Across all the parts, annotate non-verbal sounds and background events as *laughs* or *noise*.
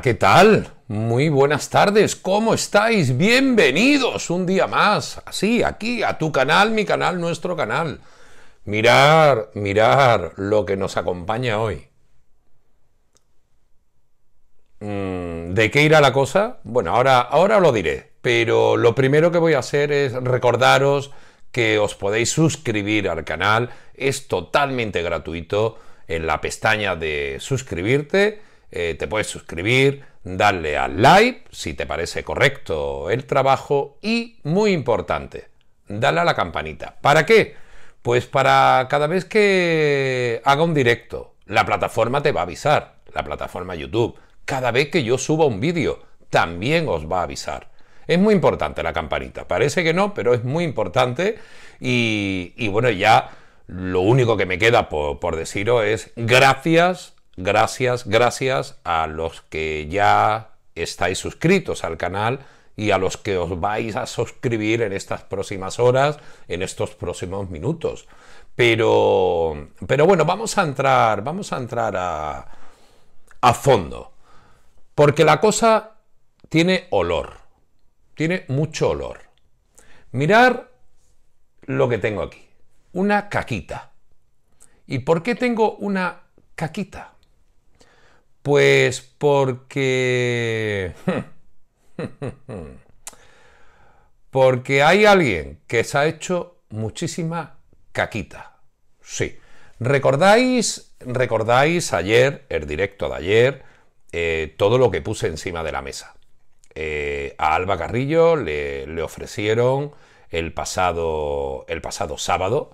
¿qué tal? Muy buenas tardes, ¿cómo estáis? Bienvenidos un día más, así, aquí, a tu canal, mi canal, nuestro canal. Mirar, mirar lo que nos acompaña hoy. Mm, ¿De qué irá la cosa? Bueno, ahora, ahora lo diré, pero lo primero que voy a hacer es recordaros que os podéis suscribir al canal, es totalmente gratuito en la pestaña de suscribirte eh, te puedes suscribir, darle al like si te parece correcto el trabajo y, muy importante, darle a la campanita. ¿Para qué? Pues para cada vez que haga un directo, la plataforma te va a avisar, la plataforma YouTube. Cada vez que yo suba un vídeo, también os va a avisar. Es muy importante la campanita. Parece que no, pero es muy importante. Y, bueno, ya lo único que me queda por, por deciros es gracias Gracias, gracias a los que ya estáis suscritos al canal y a los que os vais a suscribir en estas próximas horas, en estos próximos minutos. Pero, pero bueno, vamos a entrar, vamos a entrar a, fondo, porque la cosa tiene olor, tiene mucho olor. Mirar lo que tengo aquí, una caquita. ¿Y por qué tengo una caquita? Pues porque... *laughs* porque hay alguien que se ha hecho muchísima caquita. Sí. ¿Recordáis, recordáis ayer, el directo de ayer, eh, todo lo que puse encima de la mesa? Eh, a Alba Carrillo le, ofrecieron el pasado, el pasado sábado,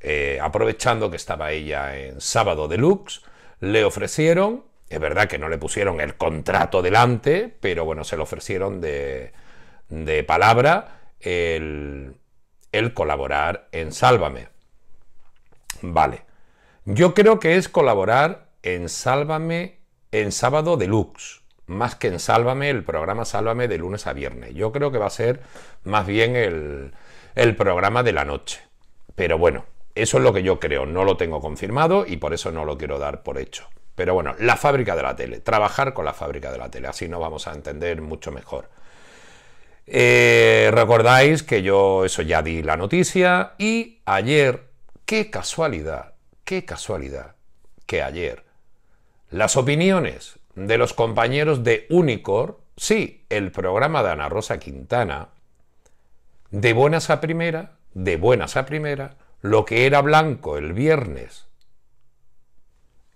eh, aprovechando que estaba ella en sábado deluxe, le ofrecieron es verdad que no le pusieron el contrato delante, pero bueno, se lo ofrecieron de, palabra el, colaborar en Sálvame. Vale. Yo creo que es colaborar en Sálvame en sábado deluxe, más que en Sálvame, el programa Sálvame de lunes a viernes. Yo creo que va a ser más bien el programa de la noche. Pero bueno, eso es lo que yo creo, no lo tengo confirmado y por eso no lo quiero dar por hecho. Pero bueno, la fábrica de la tele, trabajar con la fábrica de la tele, así nos vamos a entender mucho mejor. Eh, recordáis que yo eso ya di la noticia y ayer, qué casualidad, qué casualidad, que ayer las opiniones de los compañeros de Unicor, sí, el programa de Ana Rosa Quintana, de buenas a primera, de buenas a primera, lo que era blanco el viernes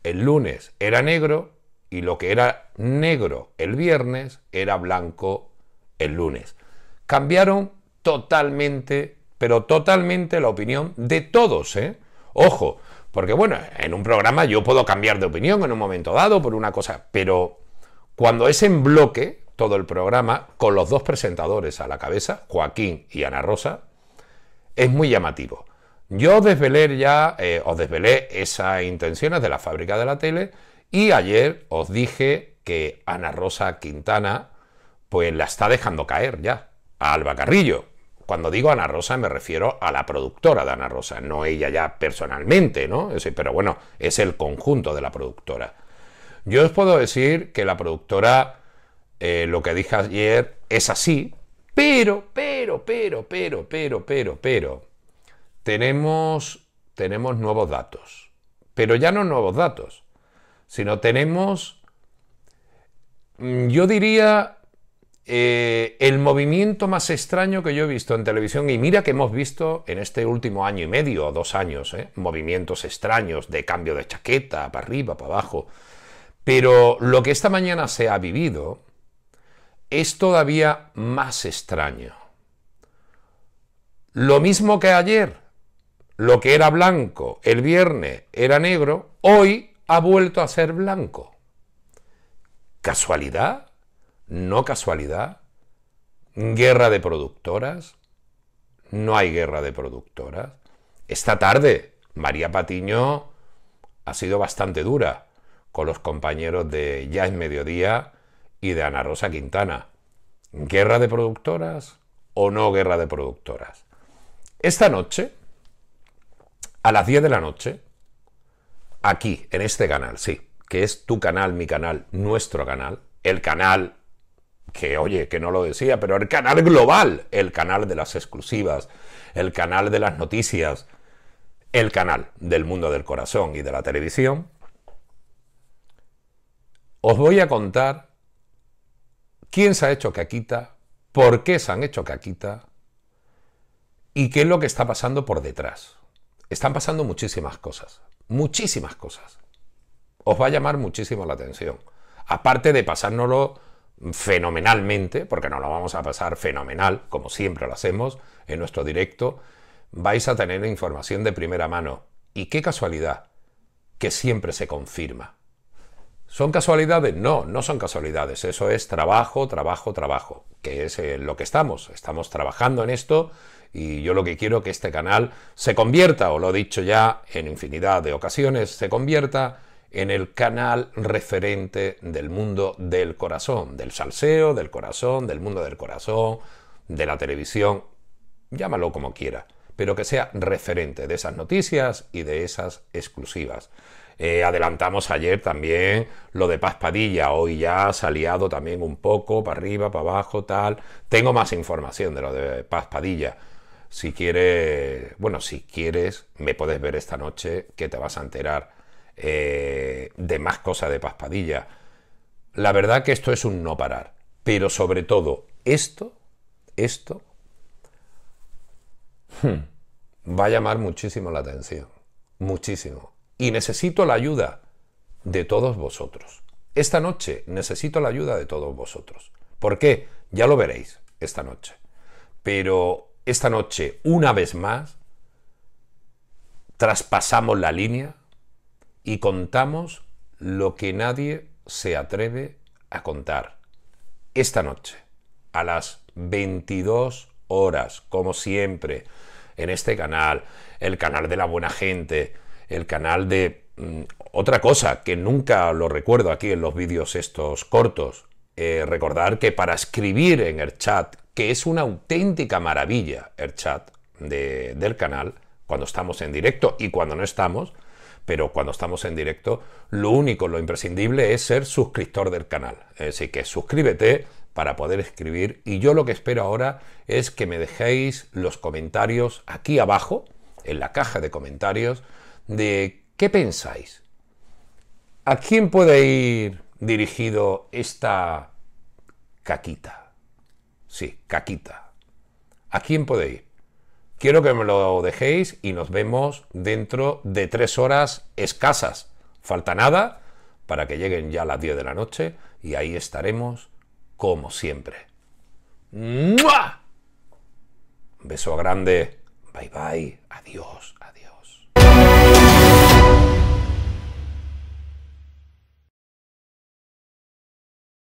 el lunes era negro y lo que era negro el viernes era blanco el lunes. Cambiaron totalmente, pero totalmente la opinión de todos, ¿eh? Ojo, porque bueno, en un programa yo puedo cambiar de opinión en un momento dado por una cosa, pero cuando es en bloque todo el programa, con los dos presentadores a la cabeza, Joaquín y Ana Rosa, es muy llamativo. Yo desvelé ya, eh, os desvelé esas intenciones de la fábrica de la tele y ayer os dije que Ana Rosa Quintana pues la está dejando caer ya a Alba Carrillo. Cuando digo Ana Rosa me refiero a la productora de Ana Rosa, no ella ya personalmente, ¿no? Pero bueno, es el conjunto de la productora. Yo os puedo decir que la productora, eh, lo que dije ayer, es así, pero, pero, pero, pero, pero, pero, pero, tenemos, tenemos nuevos datos, pero ya no nuevos datos, sino tenemos, mm, yo diría, eh, el movimiento más extraño que yo he visto en televisión, y mira que hemos visto en este último año y medio o dos años, eh, movimientos extraños de cambio de chaqueta, para arriba, para abajo, pero lo que esta mañana se ha vivido es todavía más extraño. Lo mismo que ayer, lo que era blanco el viernes era negro, hoy ha vuelto a ser blanco. ¿Casualidad? ¿No casualidad? ¿Guerra de productoras? No hay guerra de productoras. Esta tarde, María Patiño ha sido bastante dura con los compañeros de Ya es Mediodía y de Ana Rosa Quintana. ¿Guerra de productoras o no guerra de productoras? Esta noche, a las 10 de la noche, aquí, en este canal, sí, que es tu canal, mi canal, nuestro canal, el canal que, oye, que no lo decía, pero el canal global, el canal de las exclusivas, el canal de las noticias, el canal del mundo del corazón y de la televisión, os voy a contar quién se ha hecho caquita, por qué se han hecho caquita y qué es lo que está pasando por detrás. Están pasando muchísimas cosas, muchísimas cosas. Os va a llamar muchísimo la atención. Aparte de pasárnoslo fenomenalmente, porque no lo vamos a pasar fenomenal, como siempre lo hacemos en nuestro directo, vais a tener información de primera mano. Y qué casualidad, que siempre se confirma. ¿Son casualidades? No, no son casualidades. Eso es trabajo, trabajo, trabajo, que es lo que estamos. Estamos trabajando en esto y yo lo que quiero que este canal se convierta, o lo he dicho ya en infinidad de ocasiones, se convierta en el canal referente del mundo del corazón, del salseo, del corazón, del mundo del corazón, de la televisión, llámalo como quiera, pero que sea referente de esas noticias y de esas exclusivas. Eh, adelantamos ayer también lo de Paz Padilla, hoy ya ha salido también un poco, para arriba, para abajo, tal. Tengo más información de lo de Paz Padilla. Si quieres, bueno, si quieres, me puedes ver esta noche que te vas a enterar eh, de más cosas de Paspadilla. La verdad que esto es un no parar, pero sobre todo esto, esto, hmm, va a llamar muchísimo la atención, muchísimo. Y necesito la ayuda de todos vosotros. Esta noche necesito la ayuda de todos vosotros. ¿Por qué? Ya lo veréis esta noche. Pero esta noche, una vez más, traspasamos la línea y contamos lo que nadie se atreve a contar. Esta noche, a las 22 horas, como siempre, en este canal, el canal de la buena gente, el canal de mm, otra cosa que nunca lo recuerdo aquí en los vídeos estos cortos. Eh, recordar que para escribir en el chat que es una auténtica maravilla el chat del canal cuando estamos en directo y cuando no estamos, pero cuando estamos en directo, lo único, lo imprescindible es ser suscriptor del canal. Así que suscríbete para poder escribir y yo lo que espero ahora es que me dejéis los comentarios aquí abajo, en la caja de comentarios, de qué pensáis. ¿A quién puede ir dirigido esta caquita? Sí, caquita. ¿A quién podéis? Quiero que me lo dejéis y nos vemos dentro de tres horas escasas. Falta nada para que lleguen ya las 10 de la noche y ahí estaremos como siempre. Un Beso grande. Bye bye. Adiós. Adiós.